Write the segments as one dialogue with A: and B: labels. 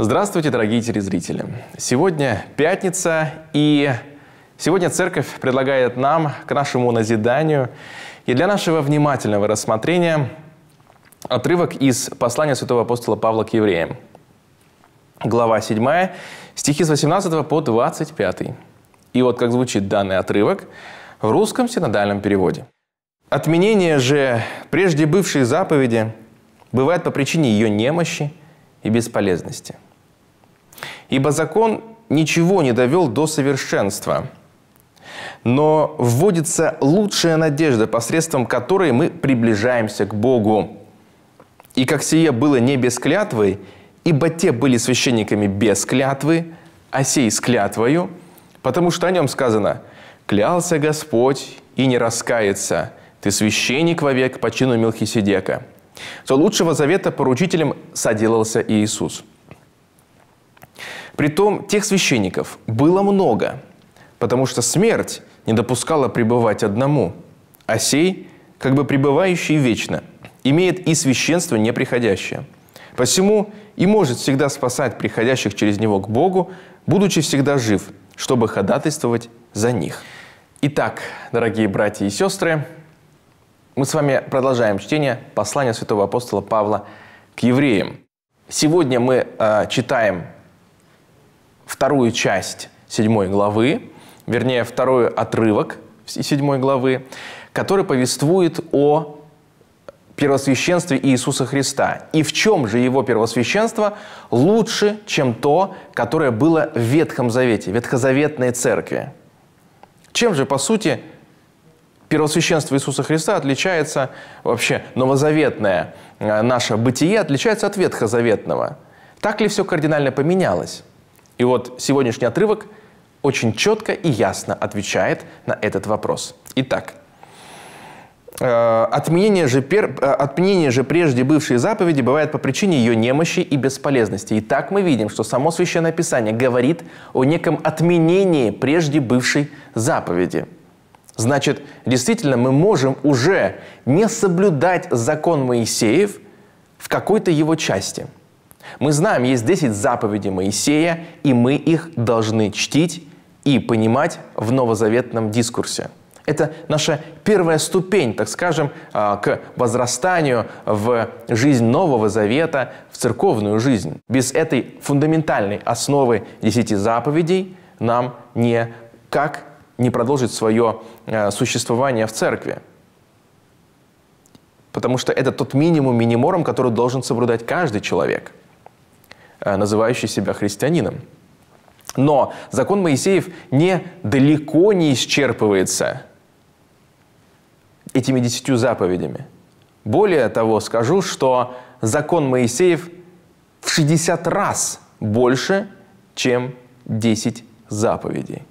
A: Здравствуйте, дорогие телезрители! Сегодня пятница, и сегодня церковь предлагает нам, к нашему назиданию и для нашего внимательного рассмотрения отрывок из послания святого апостола Павла к евреям. Глава 7, стихи с 18 по 25. И вот как звучит данный отрывок в русском синодальном переводе. Отменение же прежде бывшей заповеди бывает по причине ее немощи и бесполезности – ибо закон ничего не довел до совершенства. Но вводится лучшая надежда, посредством которой мы приближаемся к Богу. И как сие было не без клятвы, ибо те были священниками без клятвы, а сей с клятвою, потому что о нем сказано «Клялся Господь и не раскается, ты священник вовек по чину Мелхиседека». То лучшего завета поручителем соделался Иисус – Притом тех священников было много, потому что смерть не допускала пребывать одному, а сей, как бы пребывающий вечно, имеет и священство неприходящее. Посему и может всегда спасать приходящих через него к Богу, будучи всегда жив, чтобы ходатайствовать за них. Итак, дорогие братья и сестры, мы с вами продолжаем чтение послания святого апостола Павла к евреям. Сегодня мы э, читаем вторую часть седьмой главы, вернее, второй отрывок седьмой главы, который повествует о первосвященстве Иисуса Христа. И в чем же его первосвященство лучше, чем то, которое было в Ветхом Завете, Ветхозаветной Церкви? Чем же, по сути, первосвященство Иисуса Христа отличается, вообще новозаветное э, наше бытие отличается от Ветхозаветного? Так ли все кардинально поменялось? И вот сегодняшний отрывок очень четко и ясно отвечает на этот вопрос. Итак, э, Отменение же, пер... Э, отменение же прежде бывшей заповеди бывает по причине ее немощи и бесполезности. И так мы видим, что само Священное Писание говорит о неком отменении прежде бывшей заповеди. Значит, действительно, мы можем уже не соблюдать закон Моисеев в какой-то его части – мы знаем, есть 10 заповедей Моисея, и мы их должны чтить и понимать в новозаветном дискурсе. Это наша первая ступень, так скажем, а, к возрастанию в жизнь Нового Завета, в церковную жизнь. Без этой фундаментальной основы десяти заповедей нам не как не продолжить свое э, существование в церкви. Потому что это тот минимум минимором, который должен соблюдать каждый человек – Э, называющий себя христианином. Но закон Моисеев не далеко не исчерпывается этими десятью заповедями. Более того, скажу, что закон Моисеев в 60 раз больше, чем 10 заповедей.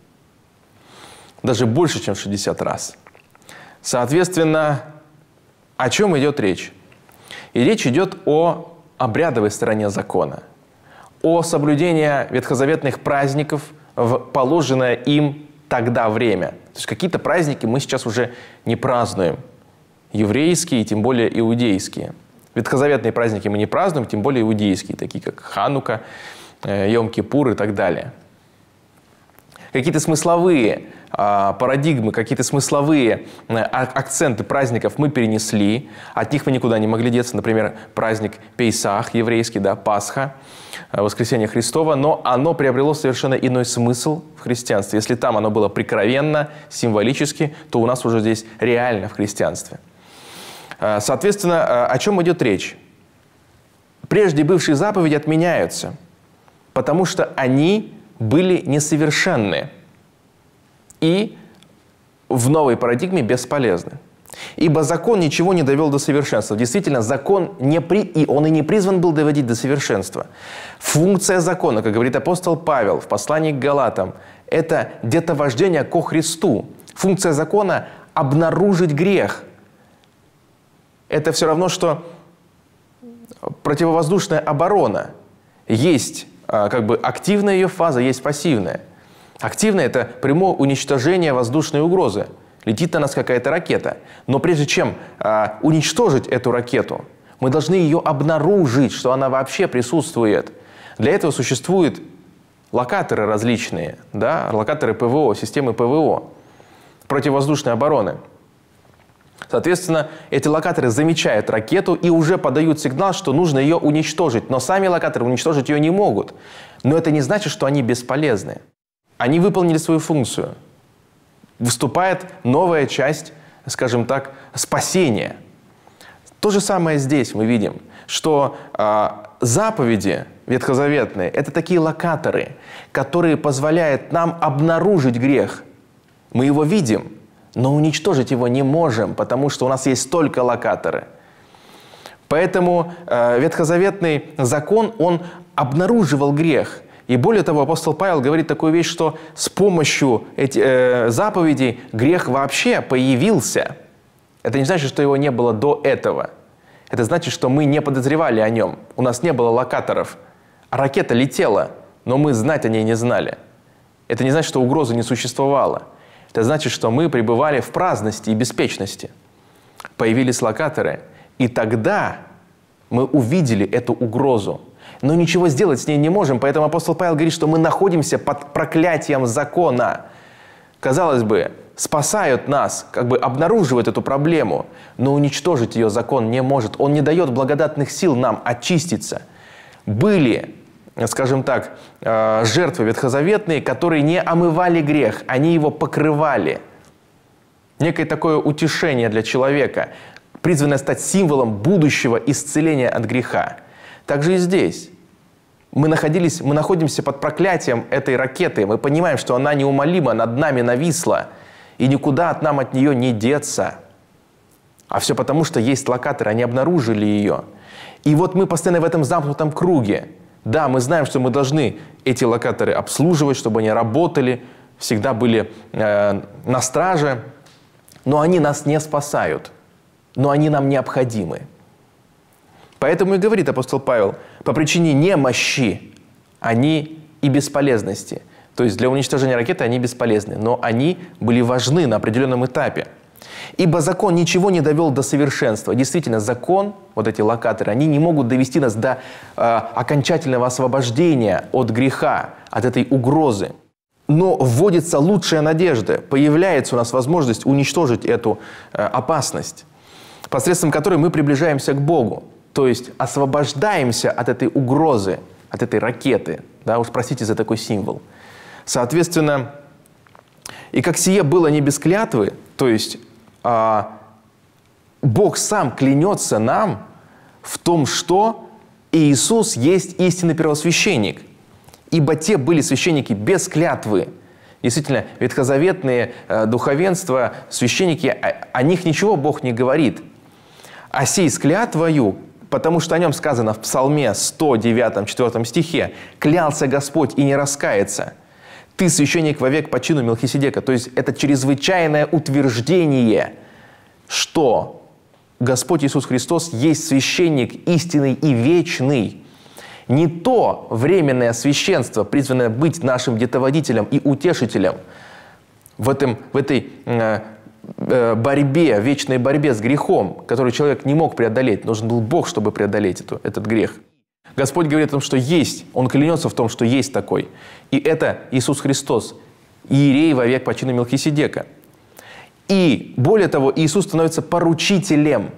A: Даже больше, чем в 60 раз. Соответственно, о чем идет речь? И речь идет о обрядовой стороне закона о соблюдении ветхозаветных праздников в положенное им тогда время. То есть какие-то праздники мы сейчас уже не празднуем. Еврейские, и тем более иудейские. Ветхозаветные праздники мы не празднуем, тем более иудейские, такие как Ханука, э, Йом-Кипур и так далее какие-то смысловые а, парадигмы, какие-то смысловые э, а, акценты праздников мы перенесли, от них мы никуда не могли деться, например, праздник Пейсах еврейский, да, Пасха, э, воскресение Христова, но оно приобрело совершенно иной смысл в христианстве. Если там оно было прикровенно, символически, то у нас уже здесь реально в христианстве. Э, соответственно, о чем идет речь? Прежде бывшие заповеди отменяются, потому что они были несовершенны и в новой парадигме бесполезны. Ибо закон ничего не довел до совершенства. Действительно, закон не при... и он и не призван был доводить до совершенства. Функция закона, как говорит апостол Павел в послании к Галатам, это детовождение ко Христу. Функция закона – обнаружить грех. Это все равно, что противовоздушная оборона. Есть а, как бы активная ее фаза, есть пассивная. Активная – это прямое уничтожение воздушной угрозы. Летит на нас какая-то ракета. Но прежде чем а, уничтожить эту ракету, мы должны ее обнаружить, что она вообще присутствует. Для этого существуют локаторы различные, да? локаторы ПВО, системы ПВО, противовоздушной обороны – Соответственно, эти локаторы замечают ракету и уже подают сигнал, что нужно ее уничтожить. Но сами локаторы уничтожить ее не могут. Но это не значит, что они бесполезны. Они выполнили свою функцию. Выступает новая часть, скажем так, спасения. То же самое здесь мы видим, что э, заповеди ветхозаветные – это такие локаторы, которые позволяют нам обнаружить грех. Мы его видим – но уничтожить его не можем, потому что у нас есть только локаторы. Поэтому э, ветхозаветный закон, он обнаруживал грех. И более того, апостол Павел говорит такую вещь, что с помощью эти, э, заповедей грех вообще появился. Это не значит, что его не было до этого. Это значит, что мы не подозревали о нем. У нас не было локаторов. ракета летела, но мы знать о ней не знали. Это не значит, что угрозы не существовало. Это значит, что мы пребывали в праздности и беспечности. Появились локаторы, и тогда мы увидели эту угрозу. Но ничего сделать с ней не можем, поэтому апостол Павел говорит, что мы находимся под проклятием закона. Казалось бы, спасают нас, как бы обнаруживают эту проблему, но уничтожить ее закон не может. Он не дает благодатных сил нам очиститься. Были скажем так, э, жертвы ветхозаветные, которые не омывали грех, они его покрывали. Некое такое утешение для человека, призванное стать символом будущего исцеления от греха. Также и здесь. Мы, находились, мы находимся под проклятием этой ракеты. Мы понимаем, что она неумолима над нами нависла, и никуда от нам от нее не деться. А все потому, что есть локаторы, они обнаружили ее. И вот мы постоянно в этом замкнутом круге – да, мы знаем, что мы должны эти локаторы обслуживать, чтобы они работали, всегда были э, на страже, но они нас не спасают, но они нам необходимы. Поэтому и говорит апостол Павел, по причине немощи они и бесполезности. То есть для уничтожения ракеты они бесполезны, но они были важны на определенном этапе – Ибо закон ничего не довел до совершенства. Действительно, закон, вот эти локаторы, они не могут довести нас до э, окончательного освобождения от греха, от этой угрозы. Но вводится лучшая надежда, появляется у нас возможность уничтожить эту э, опасность, посредством которой мы приближаемся к Богу, то есть освобождаемся от этой угрозы, от этой ракеты. Да, уж простите за такой символ. Соответственно, и как сие было не без клятвы, то есть а, Бог сам клянется нам в том, что Иисус есть истинный первосвященник. Ибо те были священники без клятвы. Действительно, ветхозаветные э, духовенства, священники, а, о, них ничего Бог не говорит. А сей с клятвою, потому что о нем сказано в Псалме 109, 4 стихе, «Клялся Господь и не раскается» ты священник вовек по чину Мелхиседека. То есть это чрезвычайное утверждение, что Господь Иисус Христос есть священник истинный и вечный. Не то временное священство, призванное быть нашим детоводителем и утешителем в, этом, в этой э, э, борьбе, вечной борьбе с грехом, который человек не мог преодолеть. Нужен был Бог, чтобы преодолеть эту, этот грех. Господь говорит о том, что есть, Он клянется в том, что есть такой. И это Иисус Христос, иерей во век чину Мелхиседека. И более того, Иисус становится поручителем.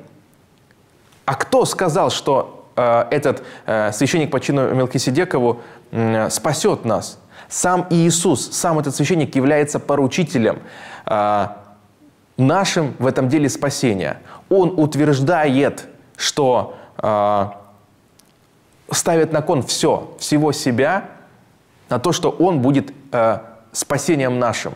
A: А кто сказал, что э, этот э, священник по чину Мелхиседекову э, спасет нас? Сам Иисус, сам этот священник является поручителем э, нашим в этом деле спасения. Он утверждает, что э, ставит на кон все, всего себя, на то, что Он будет э, спасением нашим.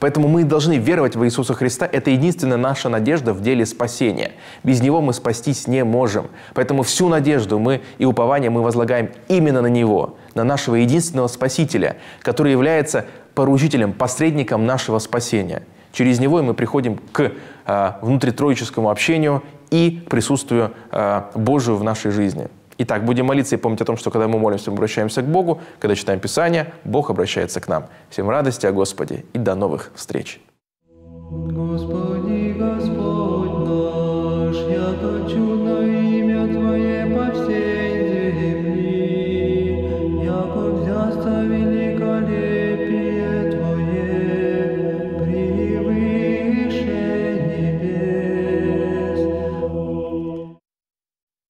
A: Поэтому мы должны веровать в Иисуса Христа. Это единственная наша надежда в деле спасения. Без Него мы спастись не можем. Поэтому всю надежду мы и упование мы возлагаем именно на Него, на нашего единственного Спасителя, который является поручителем, посредником нашего спасения. Через Него мы приходим к э, внутритроическому общению и присутствию э, Божию в нашей жизни. Итак, будем молиться и помнить о том, что когда мы молимся, мы обращаемся к Богу, когда читаем Писание, Бог обращается к нам. Всем радости о Господе и до новых встреч. Господь.